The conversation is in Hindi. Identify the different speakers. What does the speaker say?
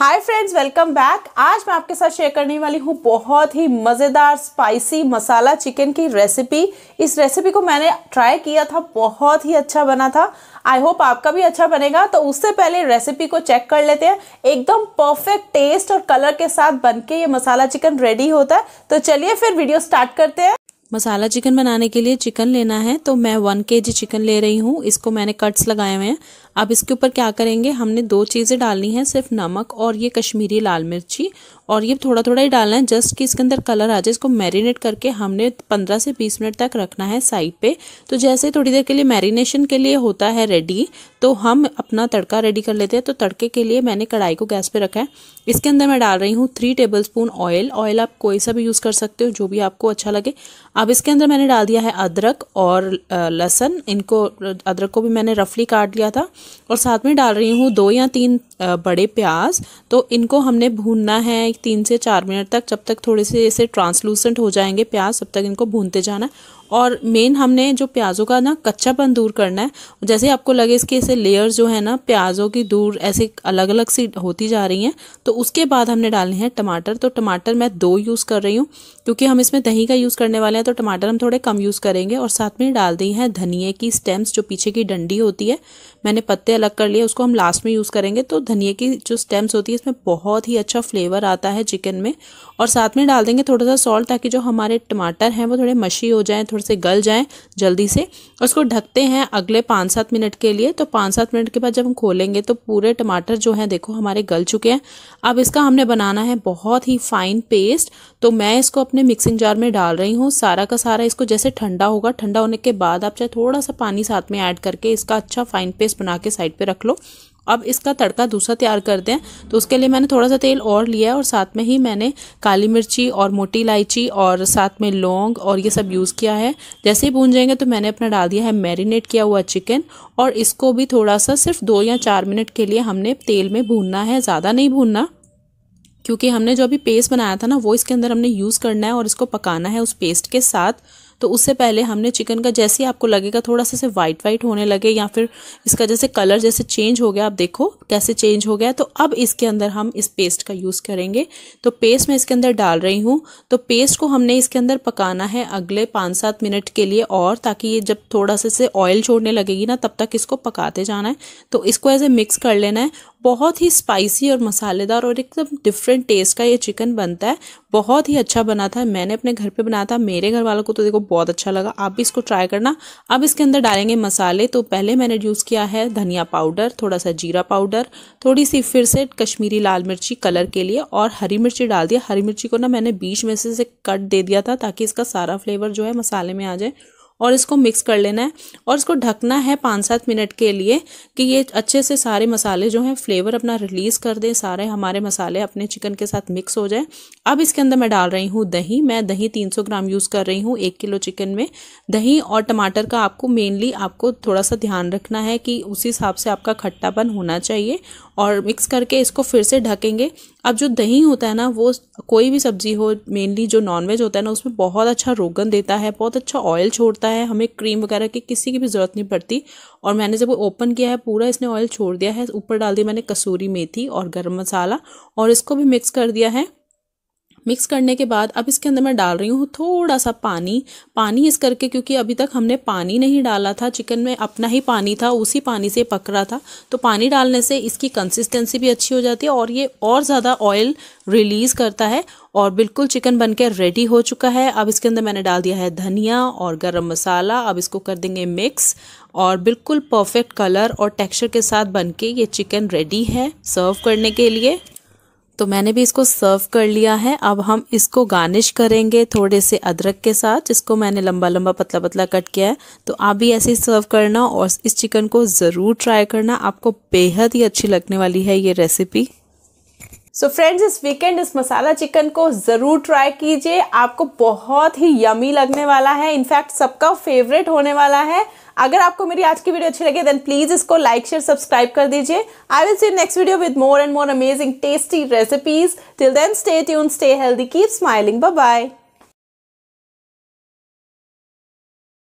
Speaker 1: हाय फ्रेंड्स वेलकम बैक आज मैं आपके साथ शेयर करने वाली हूँ बहुत ही मज़ेदार स्पाइसी मसाला चिकन की रेसिपी इस रेसिपी को मैंने ट्राई किया था बहुत ही अच्छा बना था आई होप आपका भी अच्छा बनेगा तो उससे पहले रेसिपी को चेक कर लेते हैं एकदम परफेक्ट टेस्ट और कलर के साथ बनके ये मसाला चिकन रेडी होता है तो चलिए फिर वीडियो स्टार्ट करते हैं मसाला चिकन बनाने के लिए चिकन लेना है तो मैं वन के जी चिकन ले रही हूँ इसको मैंने कट्स लगाए हुए हैं अब इसके ऊपर क्या करेंगे हमने दो चीज़ें डालनी है सिर्फ नमक और ये कश्मीरी लाल मिर्ची और ये थोड़ा थोड़ा ही डालना है जस्ट कि इसके अंदर कलर आ जाए इसको मैरिनेट करके हमने पंद्रह से बीस मिनट तक रखना है साइड पे तो जैसे थोड़ी देर के लिए मैरिनेशन के लिए होता है रेडी तो हम अपना तड़का रेडी कर लेते हैं तो तड़के के लिए मैंने कढ़ाई को गैस पे रखा है इसके अंदर मैं डाल रही हूँ three tablespoon oil oil आप कोई सा भी यूज़ कर सकते हो जो भी आपको अच्छा लगे अब इसके अंदर मैंने डाल दिया है अदरक और लहसन इनको अदरक को भी मैंने रफली काट लिया था और साथ में डाल रही हूँ दो या तीन बड़े प्याज तो इनको हमने भूनना है तीन से चार मिनट तक जब तक थोड़े से इसे ट्रांसलूसेंट हो जाएंगे प्याज तब तक इनको भूनते जाना और मेन हमने जो प्याज़ों का ना कच्चापन दूर करना है जैसे आपको लगे इसके ऐसे लेयर्स जो है ना प्याज़ों की दूर ऐसे अलग अलग सी होती जा रही हैं तो उसके बाद हमने डालने हैं टमाटर तो टमाटर मैं दो यूज़ कर रही हूँ क्योंकि हम इसमें दही का यूज़ करने वाले हैं तो टमाटर हम थोड़े कम यूज़ करेंगे और साथ में डाल दी हैं धनिए की स्टेम्स जो पीछे की डंडी होती है मैंने पत्ते अलग कर लिए उसको हम लास्ट में यूज़ करेंगे तो धनिए की जो स्टेम्स होती है इसमें बहुत ही अच्छा फ्लेवर आता है चिकन में और साथ में डाल देंगे थोड़ा सा सॉल्ट ताकि जो हमारे टमाटर हैं वो थोड़े मशी हो जाएँ थोड़े से गल जाए जल्दी से उसको ढकते हैं अगले पाँच सात मिनट के लिए तो पाँच सात मिनट के बाद जब हम खोलेंगे तो पूरे टमाटर जो हैं देखो हमारे गल चुके हैं अब इसका हमने बनाना है बहुत ही फाइन पेस्ट तो मैं इसको अपने मिक्सिंग जार में डाल रही हूँ सारा का सारा इसको जैसे ठंडा होगा ठंडा होने के बाद आप चाहे थोड़ा सा पानी साथ में ऐड करके इसका अच्छा फाइन पेस्ट बना के साइड पर रख लो अब इसका तड़का दूसरा तैयार करते हैं तो उसके लिए मैंने थोड़ा सा तेल और लिया है और साथ में ही मैंने काली मिर्ची और मोटी इलायची और साथ में लौंग और ये सब यूज़ किया है जैसे ही भून जाएंगे तो मैंने अपना डाल दिया है मैरिनेट किया हुआ चिकन और इसको भी थोड़ा सा सिर्फ दो या चार मिनट के लिए हमने तेल में भूनना है ज़्यादा नहीं भूनना क्योंकि हमने जो अभी पेस्ट बनाया था ना वो इसके अंदर हमने यूज़ करना है और इसको पकाना है उस पेस्ट के साथ तो उससे पहले हमने चिकन का जैसे ही आपको लगेगा थोड़ा सा वाइट वाइट होने लगे या फिर इसका जैसे कलर जैसे चेंज हो गया आप देखो कैसे चेंज हो गया तो अब इसके अंदर हम इस पेस्ट का यूज़ करेंगे तो पेस्ट मैं इसके अंदर डाल रही हूँ तो पेस्ट को हमने इसके अंदर पकाना है अगले पाँच सात मिनट के लिए और ताकि ये जब थोड़ा सा इसे ऑयल छोड़ने लगेगी ना तब तक इसको पकाते जाना है तो इसको ऐसे मिक्स कर लेना है बहुत ही स्पाइसी और मसालेदार और एकदम डिफरेंट टेस्ट का ये चिकन बनता है बहुत ही अच्छा बना था मैंने अपने घर पे बनाया था मेरे घर वालों को तो देखो बहुत अच्छा लगा आप भी इसको ट्राई करना अब इसके अंदर डालेंगे मसाले तो पहले मैंने यूज़ किया है धनिया पाउडर थोड़ा सा जीरा पाउडर थोड़ी सी फिर से कश्मीरी लाल मिर्ची कलर के लिए और हरी मिर्ची डाल दिया हरी मिर्ची को ना मैंने बीच में से कट दे दिया था ताकि इसका सारा फ्लेवर जो है मसाले में आ जाए और इसको मिक्स कर लेना है और इसको ढकना है पाँच सात मिनट के लिए कि ये अच्छे से सारे मसाले जो हैं फ्लेवर अपना रिलीज़ कर दें सारे हमारे मसाले अपने चिकन के साथ मिक्स हो जाए अब इसके अंदर मैं डाल रही हूँ दही मैं दही 300 ग्राम यूज़ कर रही हूँ एक किलो चिकन में दही और टमाटर का आपको मेनली आपको थोड़ा सा ध्यान रखना है कि उसी हिसाब से आपका खट्टापन होना चाहिए और मिक्स करके इसको फिर से ढकेंगे अब जो दही होता है ना वो कोई भी सब्ज़ी हो मेनली जो नॉनवेज होता है ना उसमें बहुत अच्छा रोगन देता है बहुत अच्छा ऑयल छोड़ता है हमें क्रीम वगैरह की किसी की भी ज़रूरत नहीं पड़ती और मैंने जब ओपन किया है पूरा इसने ऑयल छोड़ दिया है ऊपर डाल दी मैंने कसूरी मेथी और गर्म मसाला और इसको भी मिक्स कर दिया है मिक्स करने के बाद अब इसके अंदर मैं डाल रही हूँ थोड़ा सा पानी पानी इस करके क्योंकि अभी तक हमने पानी नहीं डाला था चिकन में अपना ही पानी था उसी पानी से पक रहा था तो पानी डालने से इसकी कंसिस्टेंसी भी अच्छी हो जाती है और ये और ज़्यादा ऑयल रिलीज़ करता है और बिल्कुल चिकन बन रेडी हो चुका है अब इसके अंदर मैंने डाल दिया है धनिया और गर्म मसाला अब इसको कर देंगे मिक्स और बिल्कुल परफेक्ट कलर और टेक्स्चर के साथ बनके ये चिकन रेडी है सर्व करने के लिए तो मैंने भी इसको सर्व कर लिया है अब हम इसको गार्निश करेंगे थोड़े से अदरक के साथ जिसको मैंने लंबा लंबा पतला पतला कट किया है तो आप भी ऐसे ही सर्व करना और इस चिकन को ज़रूर ट्राई करना आपको बेहद ही अच्छी लगने वाली है ये रेसिपी सो so फ्रेंड्स इस वीकेंड इस मसाला चिकन को ज़रूर ट्राई कीजिए आपको बहुत ही यमी लगने वाला है इनफैक्ट सबका फेवरेट होने वाला है अगर आपको मेरी आज की वीडियो अच्छी लगे देन प्लीज़ इसको लाइक शेयर सब्सक्राइब कर दीजिए I will see next video with more and more amazing tasty recipes till then stay tune stay healthy keep smiling bye